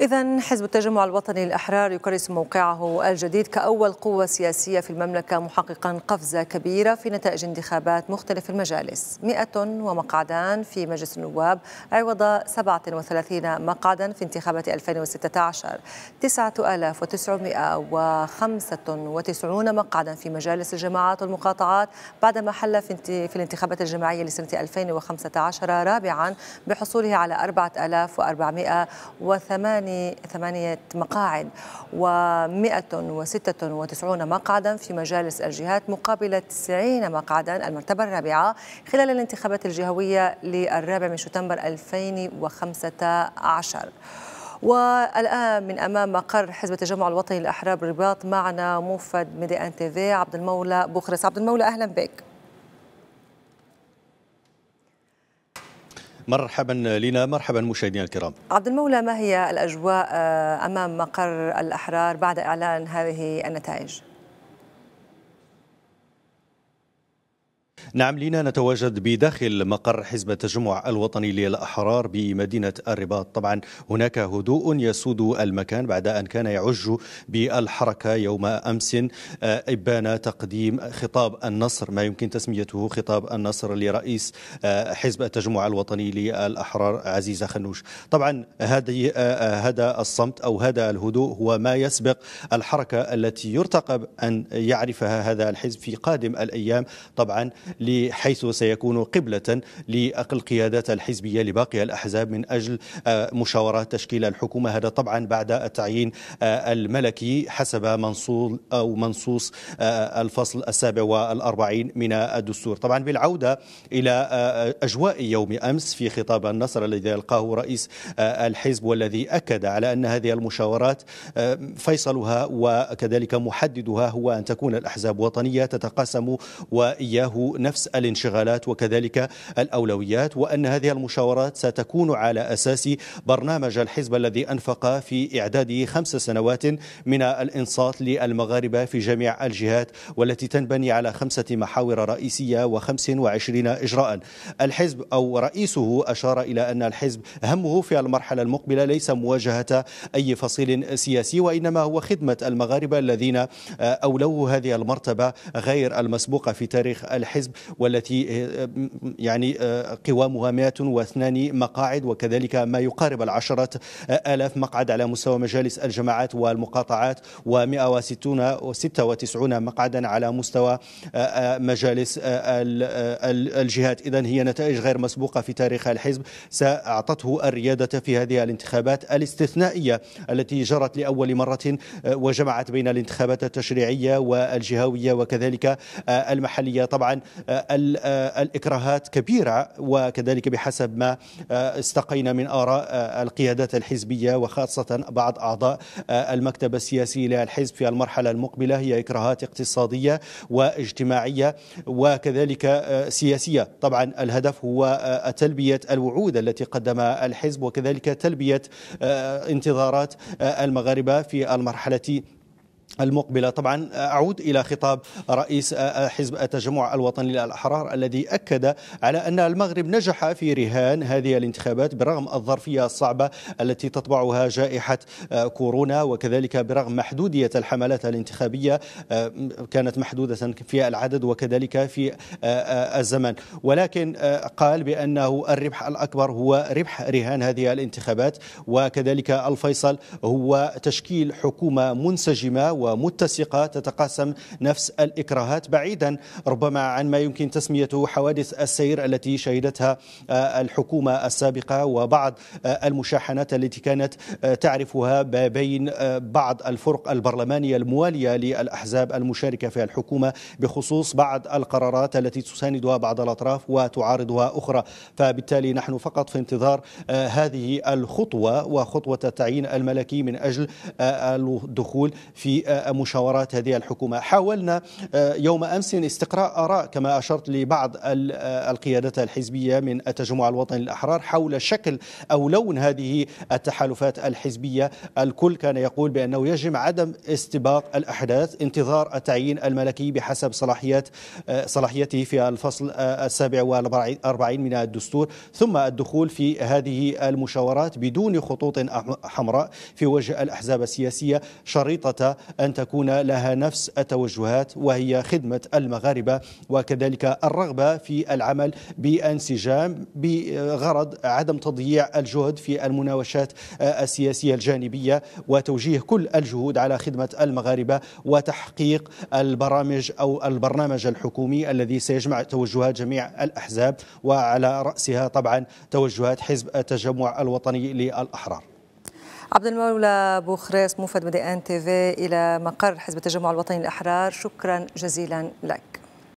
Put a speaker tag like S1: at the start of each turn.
S1: إذا حزب التجمع الوطني الأحرار يكرس موقعه الجديد كأول قوة سياسية في المملكة محققا قفزة كبيرة في نتائج انتخابات مختلف المجالس 100 ومقعدان في مجلس النواب عوض 37 مقعدا في انتخابات 2016 9995 مقعدا في مجالس الجماعات والمقاطعات بعدما حل في الانتخابات الجماعية لسنة 2015 رابعا بحصوله على 4408 ثمانية, ثمانية مقاعد و196 مقعدا في مجالس الجهات مقابل 90 مقعدا المرتبة الرابعة خلال الانتخابات الجهوية للرابع من شتنبر 2015 والآن من أمام مقر حزب التجمع الوطني الأحرار الرباط معنا موفد ميدي أن تي في عبد المولى بوخرس عبد المولى أهلا بك
S2: مرحبا لنا مرحبا مشاهدينا الكرام
S1: عبد المولى ما هي الأجواء أمام مقر الأحرار بعد إعلان هذه النتائج؟
S2: نعم لينا نتواجد بداخل مقر حزب التجمع الوطني للأحرار بمدينة الرباط طبعا هناك هدوء يسود المكان بعد أن كان يعج بالحركة يوم أمس آه، إبان تقديم خطاب النصر ما يمكن تسميته خطاب النصر لرئيس آه، حزب التجمع الوطني للأحرار عزيزة خنوش طبعا هذه آه، هذا الصمت أو هذا الهدوء هو ما يسبق الحركة التي يرتقب أن يعرفها هذا الحزب في قادم الأيام طبعا حيث سيكون قبلة لأقل قيادات الحزبية لباقي الأحزاب من أجل آه، مشاورات تشكيل الحكومة هذا طبعا بعد التعيين آه، الملكي حسب منصوص أو منصوص آه، الفصل السابع والأربعين من الدستور طبعا بالعودة إلى أجواء يوم أمس في خطاب النصر الذي ألقاه رئيس الحزب والذي أكد على أن هذه المشاورات فيصلها وكذلك محددها هو أن تكون الأحزاب وطنية تتقاسم وإياه نفس نفس الانشغالات وكذلك الأولويات وأن هذه المشاورات ستكون على أساس برنامج الحزب الذي أنفق في إعداده خمس سنوات من الإنصات للمغاربة في جميع الجهات والتي تنبني على خمسة محاور رئيسية وخمس وعشرين إجراء الحزب أو رئيسه أشار إلى أن الحزب همه في المرحلة المقبلة ليس مواجهة أي فصيل سياسي وإنما هو خدمة المغاربة الذين اولوا هذه المرتبة غير المسبوقة في تاريخ الحزب والتي آه، آه، يعني آه، قوامها 102 مقاعد وكذلك ما يقارب العشرة آلاف مقعد على مستوى مجالس الجماعات والمقاطعات و196 مقعدا على مستوى مجالس الجهات إذا هي نتائج غير مسبوقة في تاريخ الحزب سأعطته الريادة في هذه الانتخابات الاستثنائية التي جرت لأول مرة وجمعت بين الانتخابات التشريعية والجهوية وكذلك المحلية طبعا آه، آه، الإكراهات كبيرة وكذلك بحسب ما آه، استقينا من آراء القيادات الحزبية وخاصة بعض أعضاء المكتب السياسي للحزب في المرحلة المقبلة هي إكراهات اقتصادية واجتماعية وكذلك سياسية طبعا الهدف هو تلبية الوعود التي قدم الحزب وكذلك تلبية انتظارات المغاربة في المرحلة المقبلة طبعا أعود إلى خطاب رئيس آه، آه، حزب التجمع الوطني للأحرار الذي أكد على أن المغرب نجح في رهان هذه الانتخابات برغم الظرفية الصعبة التي تطبعها جائحة آه، كورونا وكذلك برغم محدودية الحملات الانتخابية كانت محدودة في العدد وكذلك في الزمن ولكن قال بأنه الربح الأكبر هو ربح رهان هذه الانتخابات وكذلك الفيصل هو تشكيل حكومة منسجمة و ومتسقة تتقاسم نفس الإكراهات بعيدا ربما عن ما يمكن تسميته حوادث السير التي شهدتها آه، الحكومة السابقة وبعض آه، المشاحنات التي كانت آه، تعرفها بين بعض الفرق البرلمانية الموالية للأحزاب المشاركة في الحكومة بخصوص بعض القرارات التي تساندها بعض الأطراف وتعارضها أخرى فبالتالي نحن فقط في انتظار هذه الخطوة وخطوة التعيين الملكي من أجل الدخول في مشاورات هذه الحكومة حاولنا آه، يوم أمس استقراء آراء كما أشرت لبعض آه، القيادات الحزبية من التجمع الوطني الأحرار حول شكل أو لون هذه التحالفات الحزبية الكل كان يقول بأنه يجب عدم استباق الأحداث انتظار التعيين الملكي بحسب صلاحيات آه، صلاحيته في الفصل السابع والأربعين من الدستور ثم الدخول في هذه المشاورات بدون خطوط حمراء في وجه الأحزاب السياسية شريطة أن تكون لها نفس التوجهات وهي خدمة المغاربة وكذلك الرغبة في العمل بانسجام بغرض عدم تضييع الجهد في المناوشات السياسية الجانبية وتوجيه كل الجهود على خدمة المغاربة وتحقيق البرامج أو البرنامج الحكومي الذي سيجمع توجهات جميع الأحزاب وعلى رأسها طبعا توجهات حزب التجمع الوطني للأحرار
S1: عبد المولى بوخريس موفد مديان تي في الى مقر حزب التجمع الوطني الاحرار شكرا جزيلا لك